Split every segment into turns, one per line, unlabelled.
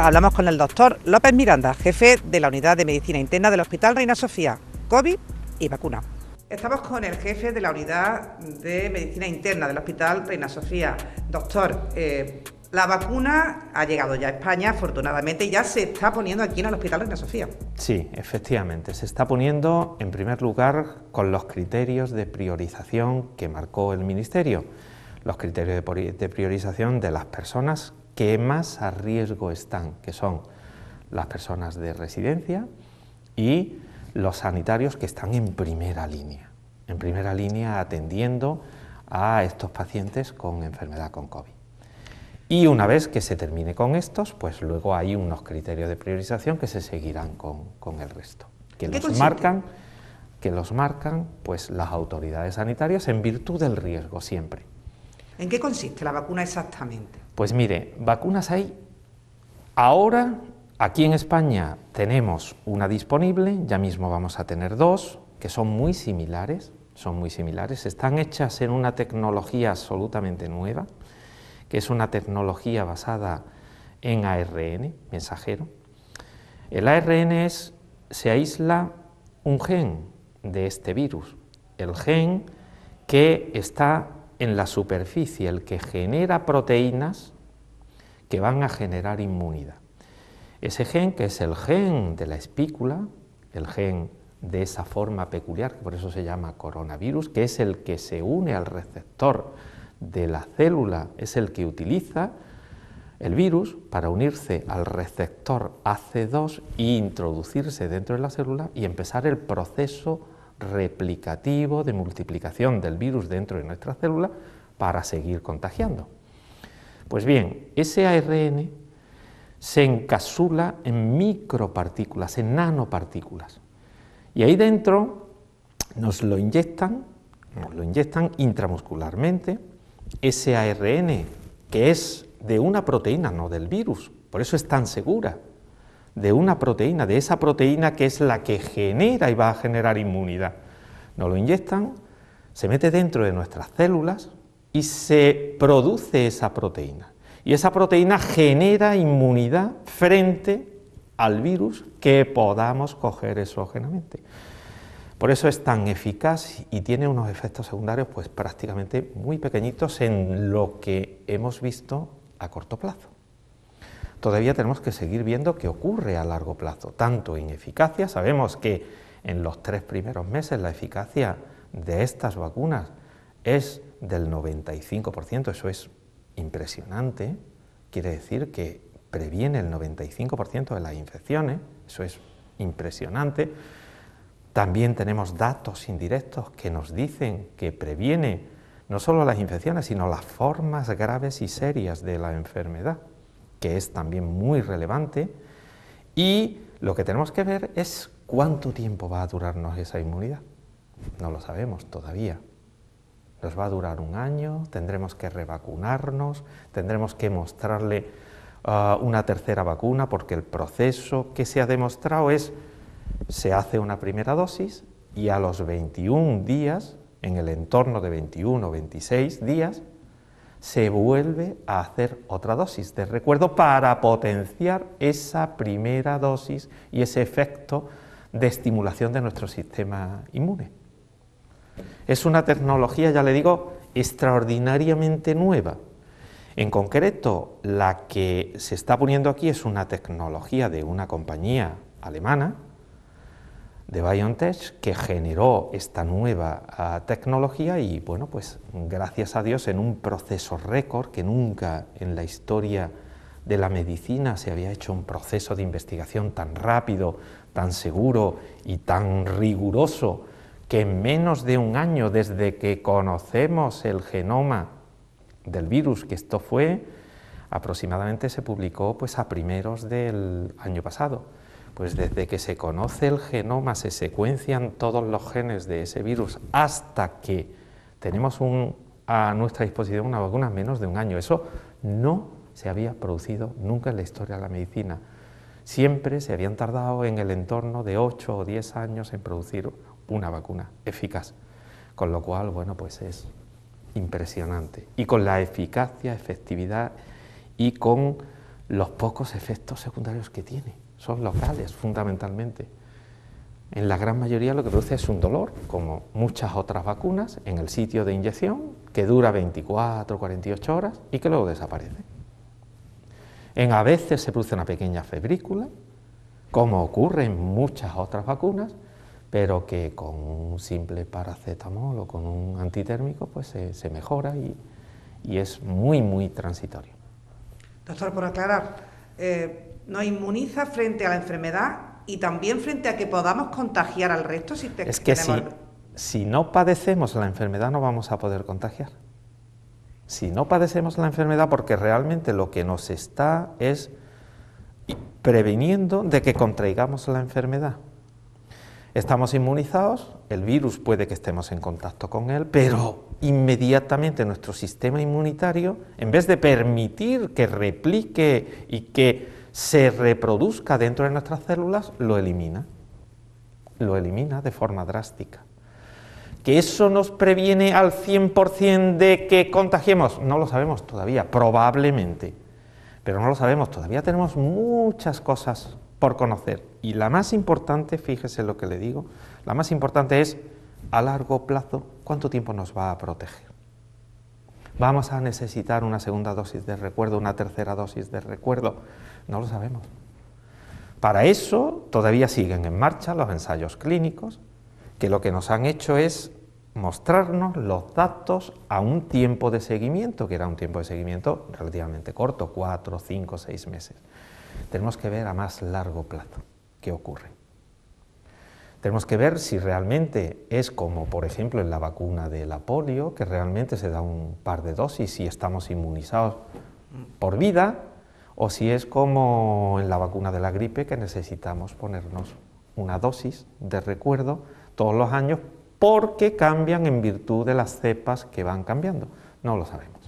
Hablamos con el doctor López Miranda, jefe de la unidad de medicina interna del Hospital Reina Sofía, COVID y vacuna. Estamos con el jefe de la unidad de medicina interna del Hospital Reina Sofía. Doctor, eh, la vacuna ha llegado ya a España, afortunadamente, ya se está poniendo aquí en el Hospital Reina Sofía. Sí, efectivamente, se está poniendo en primer lugar con los criterios de priorización que marcó el Ministerio, los criterios de priorización de las personas que más a riesgo están, que son las personas de residencia y los sanitarios que están en primera línea, en primera línea atendiendo a estos pacientes con enfermedad con COVID. Y una vez que se termine con estos, pues luego hay unos criterios de priorización que se seguirán con, el resto, que los marcan que los marcan pues las autoridades sanitarias en virtud del riesgo siempre. ¿En qué consiste la vacuna exactamente? Pues mire, vacunas hay ahora Aquí en España tenemos una disponible, ya mismo vamos a tener dos, que son muy similares, son muy similares, están hechas en una tecnología absolutamente nueva, que es una tecnología basada en ARN, mensajero. El ARN es, se aísla un gen de este virus, el gen que está en la superficie el que genera proteínas que van a generar inmunidad. Ese gen, que es el gen de la espícula, el gen de esa forma peculiar, que por eso se llama coronavirus, que es el que se une al receptor de la célula, es el que utiliza el virus para unirse al receptor AC2 e introducirse dentro de la célula y empezar el proceso replicativo de multiplicación del virus dentro de nuestra célula para seguir contagiando. Pues bien, ese ARN se encapsula en micropartículas, en nanopartículas. Y ahí dentro nos lo inyectan, nos lo inyectan intramuscularmente, ese ARN que es de una proteína, no del virus, por eso es tan segura, de una proteína, de esa proteína que es la que genera y va a generar inmunidad. Nos lo inyectan, se mete dentro de nuestras células y se produce esa proteína. Y esa proteína genera inmunidad frente al virus que podamos coger exógenamente. Por eso es tan eficaz y tiene unos efectos secundarios pues prácticamente muy pequeñitos en lo que hemos visto a corto plazo todavía tenemos que seguir viendo qué ocurre a largo plazo, tanto en eficacia, sabemos que en los tres primeros meses la eficacia de estas vacunas es del 95%, eso es impresionante, quiere decir que previene el 95% de las infecciones, eso es impresionante. También tenemos datos indirectos que nos dicen que previene no solo las infecciones, sino las formas graves y serias de la enfermedad que es también muy relevante, y lo que tenemos que ver es cuánto tiempo va a durarnos esa inmunidad. No lo sabemos todavía. Nos va a durar un año, tendremos que revacunarnos, tendremos que mostrarle ah, una tercera vacuna, porque el proceso que se ha demostrado es, se hace una primera dosis y a los 21 días, en el entorno de 21 o 26 días, se vuelve a hacer otra dosis de recuerdo para potenciar esa primera dosis y ese efecto de estimulación de nuestro sistema inmune. Es una tecnología, ya le digo, extraordinariamente nueva. En concreto, la que se está poniendo aquí es una tecnología de una compañía alemana de BioNTech que generó esta nueva ah, tecnología y bueno, pues gracias a Dios en un proceso récord que nunca en la historia de la medicina se había hecho un proceso de investigación tan rápido, tan seguro y tan riguroso que en menos de un año desde que conocemos el genoma del virus, que esto fue aproximadamente se publicó pues a primeros del año pasado. Pues desde que se conoce el genoma, se secuencian todos los genes de ese virus hasta que tenemos a nuestra disposición una vacuna en menos de un año. Eso no se había producido nunca en la historia de la medicina. Siempre se habían tardado en el entorno de 8 o 10 años en producir una vacuna eficaz. Con lo cual, bueno, pues es impresionante. Y con la eficacia, efectividad y con los pocos efectos secundarios que tiene son locales fundamentalmente. En la gran mayoría lo que produce es un dolor, como muchas otras vacunas, en el sitio de inyección, que dura 24, 48 horas y que luego desaparece. En a veces se produce una pequeña febrícula, como ocurre en muchas otras vacunas, pero que con un simple paracetamol o con un antitérmico pues se, mejora y, es muy, muy transitorio. Doctor, por aclarar, eh, nos inmuniza frente a la enfermedad y también frente a que podamos contagiar al resto si Es que si, si no padecemos la enfermedad no vamos a poder contagiar. Si no padecemos la enfermedad porque realmente lo que nos está es previniendo de que contraigamos la enfermedad. Estamos inmunizados, el virus puede que estemos en contacto con él, pero inmediatamente nuestro sistema inmunitario, en vez de permitir que replique y que se reproduzca dentro de nuestras células, lo elimina. Lo elimina de forma drástica. ¿Que eso nos previene al 100% de que contagiemos? No lo sabemos todavía, probablemente. Pero no lo sabemos todavía. Tenemos muchas cosas por conocer. Y la más importante, fíjese lo que le digo, la más importante es a largo plazo, ¿cuánto tiempo nos va a proteger? ¿Vamos a necesitar una segunda dosis de recuerdo, una tercera dosis de recuerdo? No lo sabemos. Para eso todavía siguen en marcha los ensayos clínicos, que lo que nos han hecho es mostrarnos los datos a un tiempo de seguimiento, que era un tiempo de seguimiento relativamente corto, cuatro, cinco, seis meses. Tenemos que ver a más largo plazo qué ocurre. Tenemos que ver si realmente es como, por ejemplo, en la vacuna de la polio, que realmente se da un par de dosis y estamos inmunizados por vida, o si es como en la vacuna de la gripe, que necesitamos ponernos una dosis de recuerdo todos los años porque cambian en virtud de las cepas que van cambiando. No lo sabemos.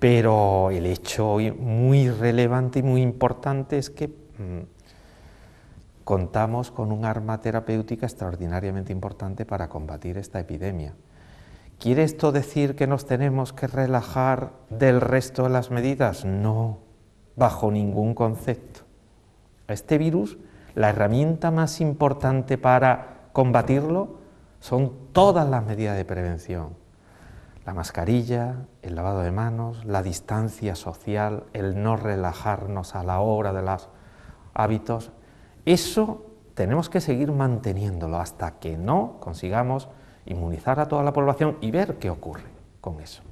Pero el hecho muy relevante y muy importante es que mm, contamos con un arma terapéutica extraordinariamente importante para combatir esta epidemia. ¿Quiere esto decir que nos tenemos que relajar del resto de las medidas? No, bajo ningún concepto. este virus, la herramienta más importante para combatirlo son todas las medidas de prevención. La mascarilla, el lavado de manos, la distancia social, el no relajarnos a la hora de los hábitos, eso tenemos que seguir manteniéndolo hasta que no consigamos inmunizar a toda la población y ver qué ocurre con eso.